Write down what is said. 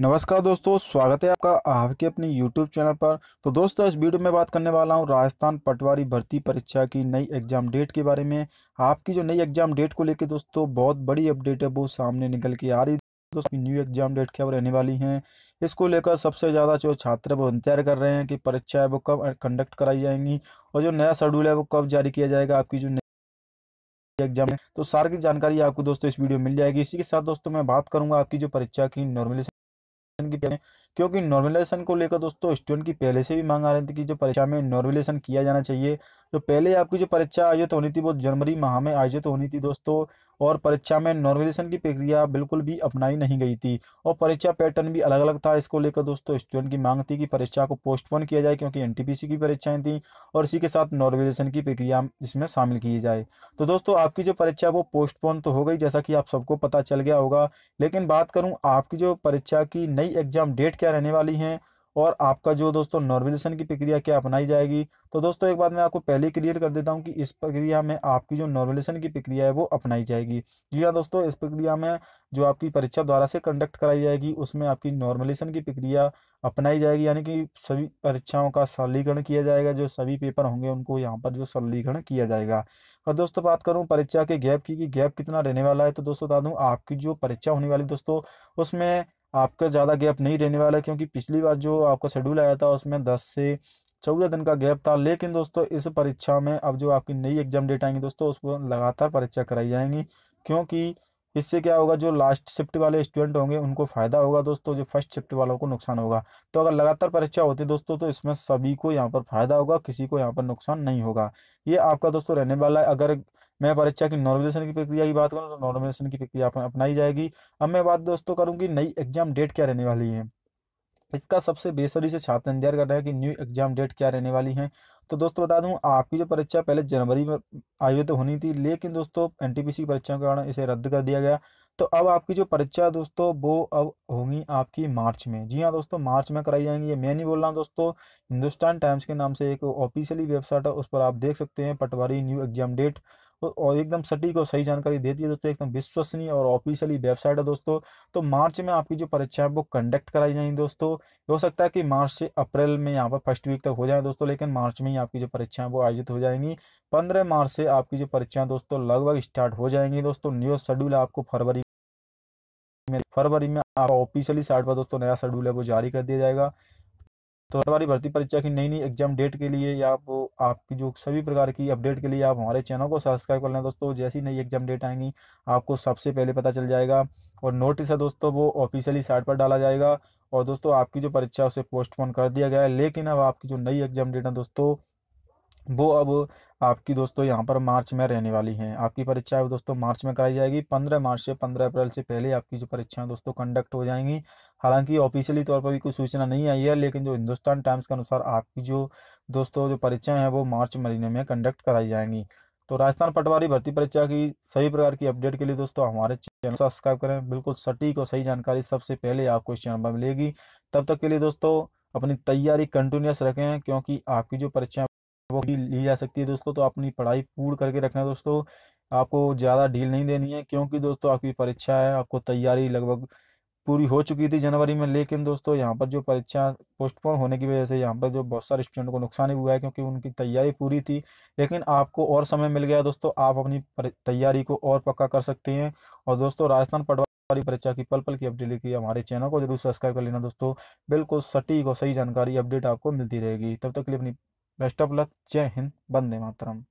नमस्कार दोस्तों स्वागत है आपका आपके अपने YouTube चैनल पर तो दोस्तों इस वीडियो में बात करने वाला हूं राजस्थान पटवारी भर्ती परीक्षा की नई एग्ज़ाम डेट के बारे में आपकी जो नई एग्ज़ाम डेट को लेकर दोस्तों बहुत बड़ी अपडेट है वो सामने निकल के आ रही दोस्तों न्यू एग्ज़ाम डेट क्या रहने वाली है इसको लेकर सबसे ज़्यादा जो छात्र वो इंतजार कर रहे हैं कि परीक्षा है वो कब कंडक्ट कराई जाएंगी और जो नया शेड्यूल है वो कब जारी किया जाएगा आपकी जो एग्जाम तो सारी की जानकारी आपको दोस्तों इस वीडियो मिल जाएगी इसी के साथ दोस्तों मैं बात करूंगा आपकी जो परीक्षा की नॉर्मली की क्योंकि नॉर्मलाइजेशन को लेकर दोस्तों स्टूडेंट की पहले से भी मांग आ रही थी कि जो परीक्षा में नॉर्मलाइजेशन किया जाना चाहिए जो तो पहले आपकी जो परीक्षा आयोजित होनी थी वो जनवरी माह में आयोजित होनी थी दोस्तों और परीक्षा में नॉर्मलाइजेशन की प्रक्रिया बिल्कुल भी अपनाई नहीं गई थी और परीक्षा पैटर्न भी अलग अलग था इसको लेकर दोस्तों स्टूडेंट की मांग थी कि परीक्षा को पोस्टपोन किया जाए क्योंकि एन की परीक्षाएं थी और इसी के साथ नॉर्मलाइजेशन की प्रक्रिया इसमें शामिल की जाए तो दोस्तों आपकी जो परीक्षा वो पोस्टपोन तो हो गई जैसा कि आप सबको पता चल गया होगा लेकिन बात करूँ आपकी जो परीक्षा की नई एग्जाम डेट क्या रहने वाली है और आपका जो दोस्तों नॉर्मलेशन की प्रक्रिया क्या अपनाई जाएगी तो दोस्तों एक बात मैं आपको पहले क्लियर कर देता हूँ कि इस प्रक्रिया में आपकी जो नॉर्मलाइजेशन की प्रक्रिया है वो अपनाई जाएगी जी हाँ दोस्तों इस प्रक्रिया में जो आपकी परीक्षा द्वारा से कंडक्ट कराई जाएगी उसमें आपकी नॉर्मलेशन की प्रक्रिया अपनाई जाएगी यानी कि सभी परीक्षाओं का सरलीकरण किया जाएगा जो सभी पेपर होंगे उनको यहाँ पर जो सरलीकरण किया जाएगा और दोस्तों बात करूँ परीक्षा के गैप की कि गैप कितना रहने वाला है तो दोस्तों बता दूँ आपकी जो परीक्षा होने वाली दोस्तों उसमें आपका ज़्यादा गैप नहीं रहने वाला क्योंकि पिछली बार जो आपका शेड्यूल आया था उसमें दस से चौदह दिन का गैप था लेकिन दोस्तों इस परीक्षा में अब जो आपकी नई एग्जाम डेट आएंगी दोस्तों उस पर लगातार परीक्षा कराई जाएंगी क्योंकि इससे क्या होगा जो लास्ट शिफ्ट वाले स्टूडेंट होंगे उनको फ़ायदा होगा दोस्तों जो फर्स्ट शिफ्ट वालों को नुकसान होगा तो अगर लगातार परीक्षा होती है दोस्तों तो इसमें सभी को यहाँ पर फ़ायदा होगा किसी को यहाँ पर नुकसान नहीं होगा ये आपका दोस्तों रहने वाला है अगर मैं परीक्षा की नॉर्मलाइजेशन की प्रक्रिया की बात करूँ तो नॉर्मलाइजेशन की प्रक्रिया अपनाई जाएगी अब मैं बात दोस्तों करूँगी नई एग्जाम डेट क्या रहने वाली है इसका सबसे बेसरी से छात्र इंतजार कर रहे हैं कि न्यू एग्जाम डेट क्या रहने वाली है तो दोस्तों बता दूं आपकी जो परीक्षा पहले जनवरी में आयोजित तो होनी थी लेकिन दोस्तों एन टी परीक्षा के कारण इसे रद्द कर दिया गया तो अब आपकी जो परीक्षा दोस्तों वो अब होगी आपकी मार्च में जी हाँ दोस्तों मार्च में कराई जाएंगी मैं नहीं बोल रहा हूँ दोस्तों हिंदुस्तान टाइम्स के नाम से एक ऑफिशियली वेबसाइट है उस पर आप देख सकते हैं पटवारी न्यू एग्जाम डेट और एकदम सटीक और सही जानकारी देती है दोस्तों एकदम विश्वसनीय और ऑफिशियली वेबसाइट है दोस्तों तो मार्च में आपकी जो परीक्षा है वो कंडक्ट कराई जाएंगी दोस्तों हो सकता है कि मार्च से अप्रैल में यहाँ पर फर्स्ट वीक तक हो जाए दोस्तों लेकिन मार्च में ही आपकी जो परीक्षा है वो आयोजित हो जाएंगी पंद्रह मार्च से आपकी जो परीक्षाएं दोस्तों लगभग स्टार्ट हो जाएंगी दोस्तों न्यू शेड्यूल आपको फरवरी में फरवरी में आप ऑफिशियली साइट पर दोस्तों नया शेड्यूल है वो जारी कर दिया जाएगा तो हर बारी भर्ती परीक्षा की नई नई एग्जाम डेट के लिए या आप आपकी जो सभी प्रकार की अपडेट के लिए आप हमारे चैनल को सब्सक्राइब कर लें दोस्तों जैसी नई एग्जाम डेट आएंगी आपको सबसे पहले पता चल जाएगा और नोटिस है दोस्तों वो ऑफिशियली साइट पर डाला जाएगा और दोस्तों आपकी जो परीक्षा उसे पोस्टपोन कर दिया गया है लेकिन अब आपकी जो नई एग्जाम डेट है दोस्तों वो अब आपकी दोस्तों यहाँ पर मार्च में रहने वाली हैं आपकी परीक्षा दोस्तों मार्च में कराई जाएगी पंद्रह मार्च से पंद्रह अप्रैल से पहले आपकी जो परीक्षाएं दोस्तों कंडक्ट हो जाएंगी हालांकि ऑफिशियली तौर पर भी कोई सूचना नहीं आई है लेकिन जो हिंदुस्तान टाइम्स के अनुसार आपकी जो दोस्तों जो परीक्षाएँ हैं वो मार्च महीने में कंडक्ट कराई जाएंगी तो राजस्थान पटवारी भर्ती परीक्षा की सभी प्रकार की अपडेट के लिए दोस्तों हमारे चैनल सब्सक्राइब करें बिल्कुल सटीक और सही जानकारी सबसे पहले आपको इस चैनल पर मिलेगी तब तक के लिए दोस्तों अपनी तैयारी कंटिन्यूस रखें क्योंकि आपकी जो परीक्षाएं वो ली जा सकती है दोस्तों तो अपनी पढ़ाई पूर्ण करके रखना दोस्तों आपको ज़्यादा ढील नहीं देनी है क्योंकि दोस्तों आपकी परीक्षा है आपको तैयारी लगभग पूरी हो चुकी थी जनवरी में लेकिन दोस्तों यहाँ पर जो परीक्षा पोस्टपोन होने की वजह से यहाँ पर जो बहुत सारे स्टूडेंट को नुकसान ही हुआ है क्योंकि उनकी तैयारी पूरी थी लेकिन आपको और समय मिल गया दोस्तों आप अपनी तैयारी को और पक्का कर सकते हैं और दोस्तों राजस्थान पटवारी परीक्षा की पल पल की अपडेट लेके हमारे चैनल को जरूर सब्सक्राइब कर लेना दोस्तों बिल्कुल सटीक और सही जानकारी अपडेट आपको मिलती रहेगी तब तक के लिए अपनी बेस्ट ऑफ लक जय हिंद वंदे मातरम